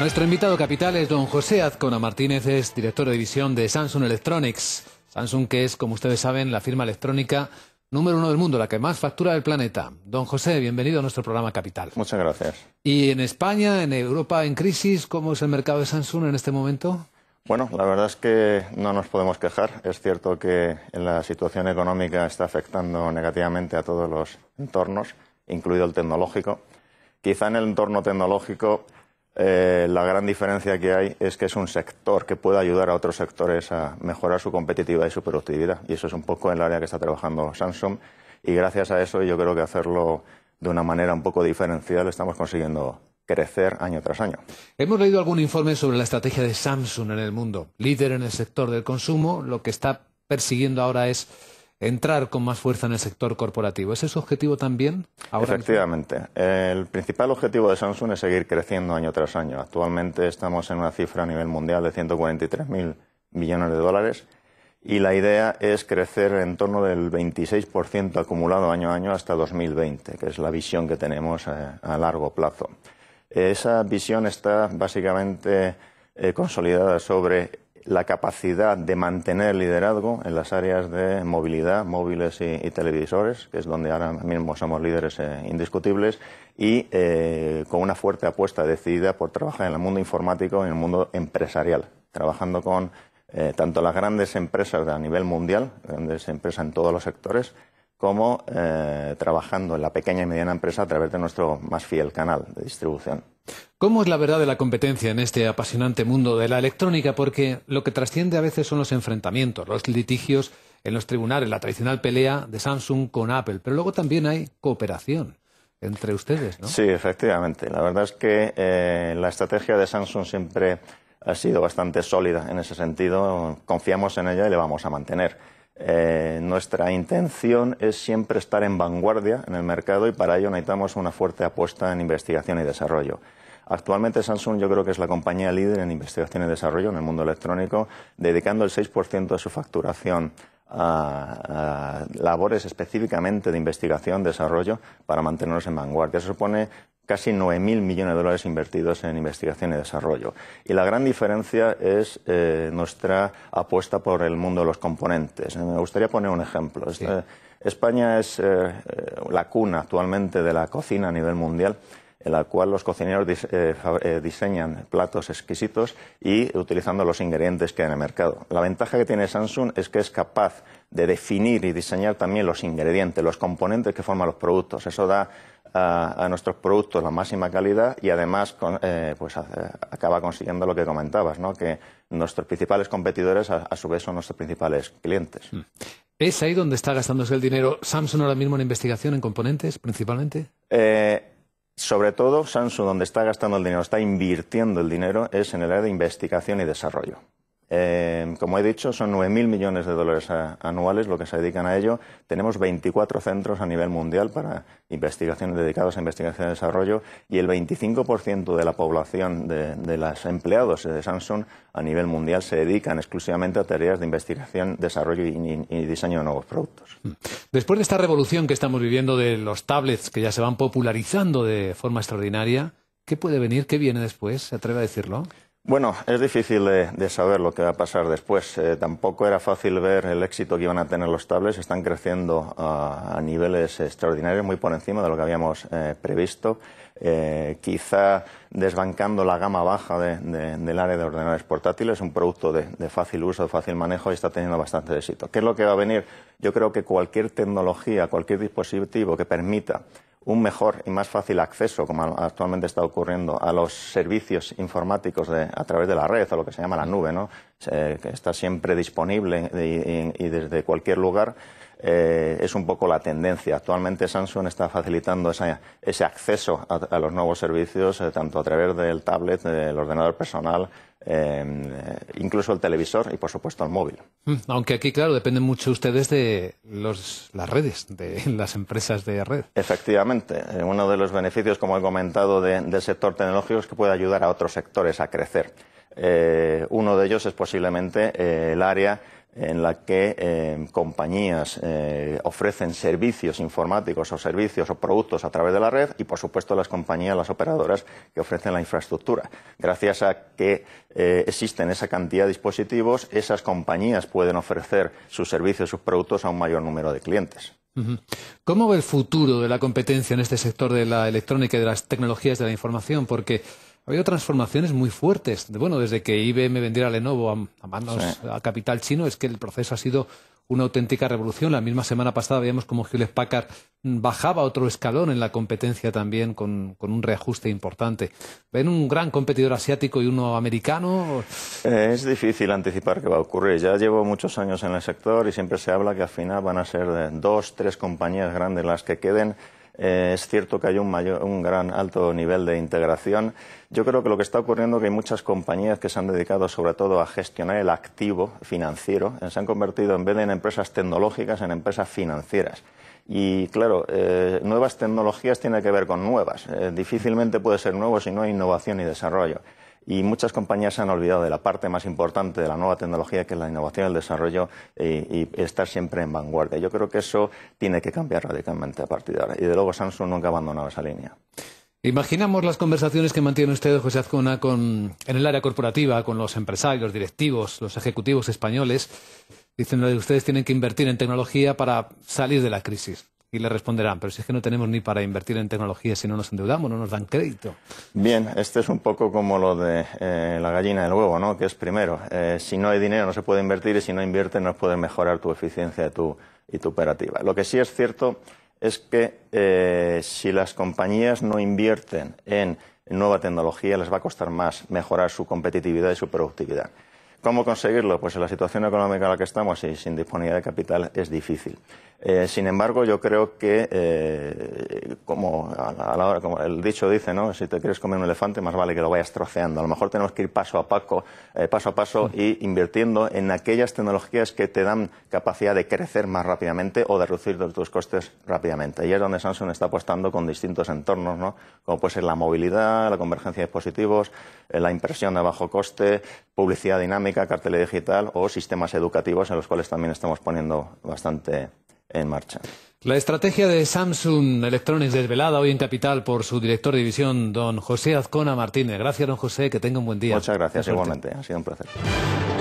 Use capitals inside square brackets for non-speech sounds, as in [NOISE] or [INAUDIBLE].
Nuestro invitado capital es don José Azcona Martínez, es director de división de Samsung Electronics. Samsung que es, como ustedes saben, la firma electrónica número uno del mundo, la que más factura del planeta. Don José, bienvenido a nuestro programa Capital. Muchas gracias. ¿Y en España, en Europa, en crisis, cómo es el mercado de Samsung en este momento? Bueno, la verdad es que no nos podemos quejar. Es cierto que la situación económica está afectando negativamente a todos los entornos, incluido el tecnológico. Quizá en el entorno tecnológico eh, la gran diferencia que hay es que es un sector que puede ayudar a otros sectores a mejorar su competitividad y su productividad. Y eso es un poco el área que está trabajando Samsung. Y gracias a eso yo creo que hacerlo de una manera un poco diferencial estamos consiguiendo crecer año tras año. Hemos leído algún informe sobre la estrategia de Samsung en el mundo, líder en el sector del consumo. Lo que está persiguiendo ahora es entrar con más fuerza en el sector corporativo. ¿Es ese objetivo también? Efectivamente. El principal objetivo de Samsung es seguir creciendo año tras año. Actualmente estamos en una cifra a nivel mundial de 143.000 millones de dólares y la idea es crecer en torno del 26% acumulado año a año hasta 2020, que es la visión que tenemos eh, a, largo plazo. Esa visión está básicamente eh, consolidada sobre la capacidad de mantener liderazgo en las áreas de movilidad, móviles y, televisores, que es donde ahora mismo somos líderes eh, indiscutibles, y eh, con una fuerte apuesta decidida por trabajar en el mundo informático y en el mundo empresarial, trabajando con eh, tanto las grandes empresas a nivel mundial, grandes empresas en todos los sectores, como eh, trabajando en la pequeña y mediana empresa a través de nuestro más fiel canal de distribución. ¿Cómo es la verdad de la competencia en este apasionante mundo de la electrónica? Porque lo que trasciende a veces son los enfrentamientos, los litigios en los tribunales, la tradicional pelea de Samsung con Apple, pero luego también hay cooperación entre ustedes, ¿no? Sí, efectivamente. La verdad es que eh, la estrategia de Samsung siempre ha sido bastante sólida en ese sentido. Confiamos en ella y le vamos a mantener. Eh, nuestra intención es siempre estar en vanguardia en el mercado y para ello necesitamos una fuerte apuesta en investigación y desarrollo. Actualmente Samsung yo creo que es la compañía líder en investigación y desarrollo en el mundo electrónico, dedicando el 6% de su facturación a, labores específicamente de investigación, y desarrollo, para mantenernos en vanguardia. Eso supone casi 9.000 millones de dólares invertidos en investigación y desarrollo. Y la gran diferencia es eh, nuestra apuesta por el mundo de los componentes. Me gustaría poner un ejemplo. Este, España es eh, eh, la cuna actualmente de la cocina a nivel mundial en la cual los cocineros diseñan platos exquisitos y utilizando los ingredientes que hay en el mercado. La ventaja que tiene Samsung es que es capaz de definir y diseñar también los ingredientes, los componentes que forman los productos. Eso da a, nuestros productos la máxima calidad y además eh, pues acaba consiguiendo lo que comentabas, ¿no? que nuestros principales competidores a, su vez son nuestros principales clientes. Mm. ¿Es ahí donde está gastándose el dinero Samsung ahora mismo en investigación, en componentes principalmente? Eh, sobre todo, Samsung donde está gastando el dinero, está invirtiendo el dinero, es en el área de investigación y desarrollo. Eh, como he dicho, son 9.000 millones de dólares anuales lo que se dedican a ello. Tenemos 24 centros a nivel mundial para investigaciones dedicadas a investigación y desarrollo y el 25% de la población de, los empleados de Samsung a nivel mundial se dedican exclusivamente a tareas de investigación, desarrollo y diseño de nuevos productos. Mm. Después de esta revolución que estamos viviendo de los tablets que ya se van popularizando de forma extraordinaria, ¿qué puede venir? ¿Qué viene después? ¿Se atreve a decirlo? Bueno, es difícil de, saber lo que va a pasar después. Eh, tampoco era fácil ver el éxito que iban a tener los tablets. Están creciendo ah, a, niveles extraordinarios, muy por encima de lo que habíamos eh, previsto. Eh, quizá desbancando la gama baja del área de ordenadores portátiles, un producto de, fácil uso, de fácil manejo y está teniendo bastante éxito. ¿Qué es lo que va a venir? Yo creo que cualquier tecnología, cualquier dispositivo que permita un mejor y más fácil acceso, como actualmente está ocurriendo, a los servicios informáticos de, a través de la red, a lo que se llama la nube, ¿no? que está siempre disponible y, desde cualquier lugar, eh, es un poco la tendencia. Actualmente Samsung está facilitando esa, ese acceso a, los nuevos servicios, eh, tanto a través del tablet, del ordenador personal, Em, incluso el televisor y, por supuesto, el móvil. Mm, aunque aquí, claro, dependen mucho ustedes de las redes, de [LAUGHS] las empresas de red. Efectivamente. Eh, uno de los beneficios, como he comentado, del sector tecnológico es que puede ayudar a otros sectores a crecer. Eh, uno de ellos es posiblemente eh, el área en la que eh, compañías eh, ofrecen servicios informáticos o servicios o productos a través de la red y, por supuesto, las compañías, las operadoras que ofrecen la infraestructura. Gracias a que eh, existen esa cantidad de dispositivos, esas compañías pueden ofrecer sus servicios, sus productos a un mayor número de clientes. ¿Cómo ve el futuro de la competencia en este sector de la electrónica y de las tecnologías de la información? Porque ha habido transformaciones muy fuertes. Bueno, desde que IBM vendiera Lenovo a, manos a capital chino, es que el proceso ha sido una auténtica revolución. La misma semana pasada veíamos como Hewlett Packard mm, bajaba otro escalón en la competencia también con, con, un reajuste importante. ¿Ven un gran competidor asiático y uno americano? Eh, es difícil anticipar qué va a ocurrir. Ya llevo muchos años en el sector y siempre se habla que al final van a ser dos, tres compañías grandes las que queden. Eh, es cierto que hay un, gran alto nivel de integración. Yo creo que lo que está ocurriendo es que hay muchas compañías que se han dedicado sobre todo a gestionar el activo financiero. Eh, se han convertido en vez de en empresas tecnológicas en empresas financieras. Y claro, eh, nuevas tecnologías tienen que ver con nuevas. difícilmente puede ser nuevo si no hay innovación y desarrollo y muchas compañías se han olvidado de la parte más importante de la nueva tecnología, que es la innovación, el desarrollo eh, y, estar siempre en vanguardia. Yo creo que eso tiene que cambiar radicalmente a partir de ahora. Y de luego Samsung nunca ha abandonado esa línea. Imaginamos las conversaciones que mantiene usted, José Azcona, con, en el área corporativa, con los empresarios, directivos, los ejecutivos españoles. que ustedes tienen que invertir en tecnología para salir de la crisis. Y le responderán, pero si es que no tenemos ni para invertir en tecnología si no nos endeudamos, no nos dan crédito. Bien, este es un poco como lo de eh, la gallina del huevo, ¿no? Que es primero, eh, si no hay dinero no se puede invertir y si no invierte no puede mejorar tu eficiencia y tu, operativa. Lo que sí es cierto es que eh, si las compañías no invierten en nueva tecnología, les va a costar más mejorar su competitividad y su productividad. ¿Cómo conseguirlo? Pues en la situación económica en la que estamos y sin disponibilidad de capital es difícil. Eh, sin embargo, yo creo que, eh, como, a la hora, como el dicho dice, ¿no? si te quieres comer un elefante, más vale que lo vayas troceando. A lo mejor tenemos que ir paso a, paso, eh, paso, a paso mm. y invirtiendo en aquellas tecnologías que te dan capacidad de crecer más rápidamente o de reducir tus costes rápidamente. Y es donde Samsung está apostando con distintos entornos, ¿no? como puede ser la movilidad, la convergencia de dispositivos, la impresión de bajo coste, publicidad dinámica, cartel digital o sistemas educativos en los cuales también estamos poniendo bastante en marcha. La estrategia de Samsung Electronics desvelada hoy en Capital por su director de división, don José Azcona Martínez. Gracias, don José, que tenga un buen día. Muchas gracias, igualmente. Ha sido un placer.